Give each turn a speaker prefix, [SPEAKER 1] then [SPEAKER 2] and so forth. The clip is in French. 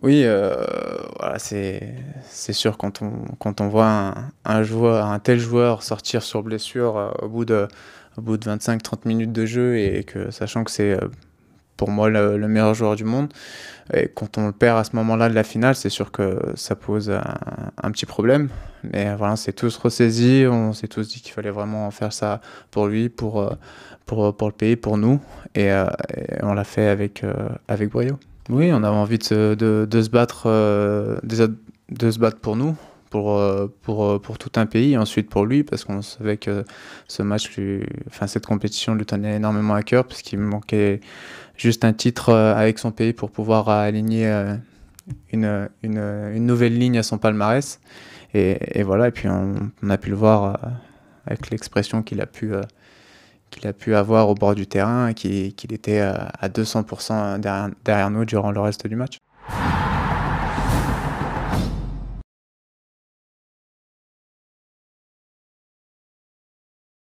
[SPEAKER 1] Oui, euh, voilà, c'est sûr quand on, quand on voit un, joueur, un tel joueur sortir sur blessure euh, au bout de, bout de 25-30 minutes de jeu et que sachant que c'est euh, pour moi le, meilleur joueur du monde, et quand on le perd à ce moment-là de la finale, c'est sûr que ça pose un, petit problème. Mais voilà, on s'est tous ressaisis, on s'est tous dit qu'il fallait vraiment faire ça pour lui, pour, pour, pour le pays, pour nous, et, on l'a fait avec, avec brio. Oui, on avait envie de, se battre, euh, de se battre pour nous, pour, euh, pour, euh, pour tout un pays, ensuite pour lui, parce qu'on savait que ce match, lui, enfin cette compétition lui tenait énormément à cœur, parce qu'il manquait juste un titre avec son pays pour pouvoir aligner une, une, nouvelle ligne à son palmarès. Et, voilà, et puis on, on, a pu le voir avec l'expression qu'il a pu qu'il a pu avoir au bord du terrain et qu'il était euh, à 200% derrière nous durant le reste du match.